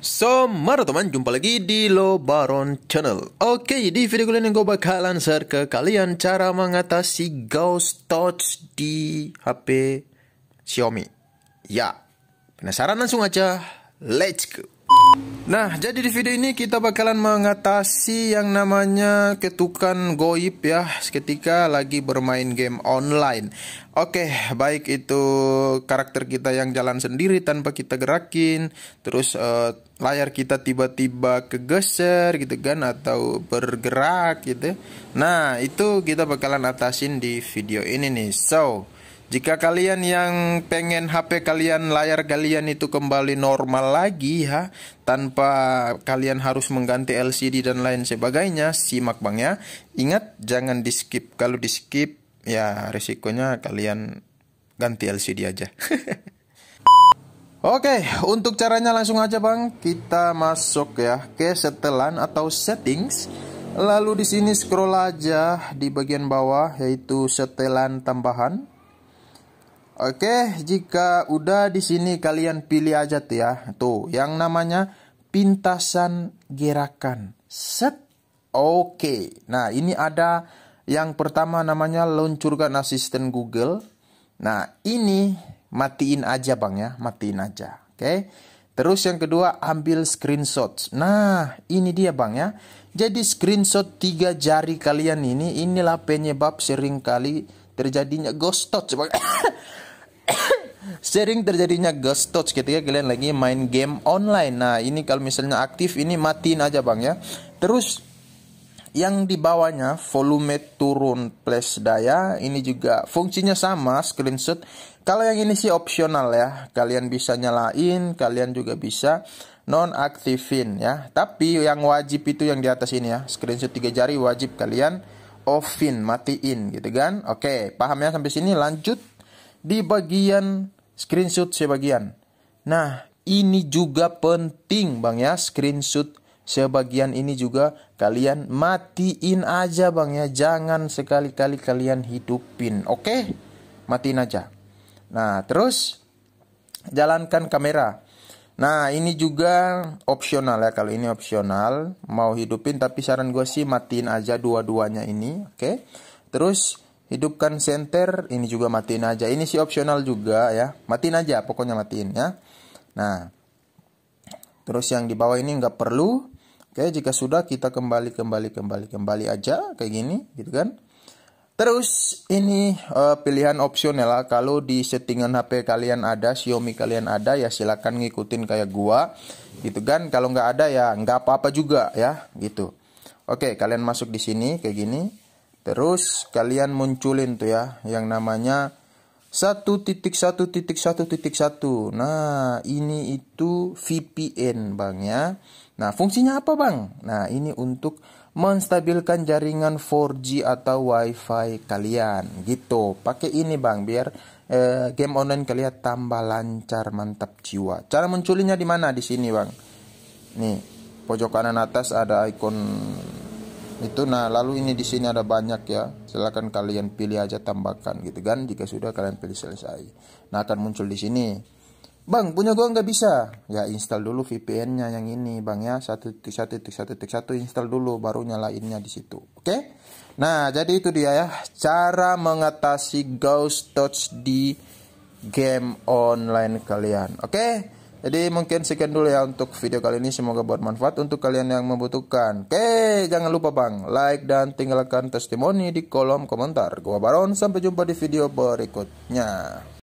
So, mari teman, jumpa lagi di Lo Baron Channel Oke, okay, di video kali ini gue bakalan share ke kalian cara mengatasi Ghost Touch di HP Xiaomi Ya, penasaran langsung aja, let's go Nah, jadi di video ini kita bakalan mengatasi yang namanya ketukan goib ya ketika lagi bermain game online. Oke, baik itu karakter kita yang jalan sendiri tanpa kita gerakin, terus uh, layar kita tiba-tiba kegeser gitu kan atau bergerak gitu. Nah, itu kita bakalan atasin di video ini nih. So, jika kalian yang pengen HP kalian, layar kalian itu kembali normal lagi ya, tanpa kalian harus mengganti LCD dan lain sebagainya, simak bang ya. Ingat jangan di skip, kalau di skip ya risikonya kalian ganti LCD aja. Oke, untuk caranya langsung aja bang, kita masuk ya ke setelan atau settings. Lalu di sini scroll aja di bagian bawah yaitu setelan tambahan. Oke, jika udah di sini kalian pilih aja tuh ya. Tuh, yang namanya pintasan gerakan. Set. Oke. Nah, ini ada yang pertama namanya luncurkan asisten Google. Nah, ini matiin aja Bang ya, matiin aja. Oke. Terus yang kedua ambil screenshot. Nah, ini dia Bang ya. Jadi screenshot tiga jari kalian ini inilah penyebab sering kali terjadinya ghost touch Bang. Sering terjadinya ghost touch ketika kalian lagi main game online. Nah, ini kalau misalnya aktif ini matiin aja Bang ya. Terus yang di bawahnya volume turun plus daya ini juga fungsinya sama screenshot kalau yang ini sih opsional ya kalian bisa nyalain kalian juga bisa non-aktifin ya tapi yang wajib itu yang di atas ini ya screenshot tiga jari wajib kalian offin matiin gitu kan oke paham ya sampai sini lanjut di bagian Screenshot sebagian. Nah, ini juga penting Bang ya, screenshot sebagian ini juga kalian matiin aja Bang ya. Jangan sekali-kali kalian hidupin. Oke? Okay? Matiin aja. Nah, terus jalankan kamera. Nah, ini juga opsional ya. Kalau ini opsional, mau hidupin tapi saran gue sih matiin aja dua-duanya ini, oke? Okay? Terus hidupkan center ini juga matiin aja ini sih opsional juga ya matiin aja pokoknya matiin ya nah terus yang di bawah ini nggak perlu oke jika sudah kita kembali kembali kembali kembali aja kayak gini gitu kan terus ini uh, pilihan opsional kalau di settingan HP kalian ada Xiaomi kalian ada ya silahkan ngikutin kayak gua gitu kan kalau nggak ada ya nggak apa-apa juga ya gitu oke kalian masuk di sini kayak gini Terus kalian munculin tuh ya yang namanya 1.1.1.1. Nah, ini itu VPN, Bang ya. Nah, fungsinya apa, Bang? Nah, ini untuk menstabilkan jaringan 4G atau WiFi kalian gitu. Pakai ini, Bang, biar eh, game online kalian tambah lancar, mantap jiwa. Cara munculinnya di mana? Di sini, Bang. Nih, pojok kanan atas ada ikon itu nah lalu ini di sini ada banyak ya silahkan kalian pilih aja tambahkan gitu kan jika sudah kalian pilih selesai nah akan muncul di sini bang punya gua nggak bisa ya install dulu VPN nya yang ini bang ya satu titik satu titik satu titik satu install dulu baru nyalainnya di situ oke nah jadi itu dia ya cara mengatasi ghost touch di game online kalian oke okay? Jadi mungkin sekian dulu ya untuk video kali ini semoga bermanfaat untuk kalian yang membutuhkan. Oke, jangan lupa Bang, like dan tinggalkan testimoni di kolom komentar. Gua Baron, sampai jumpa di video berikutnya.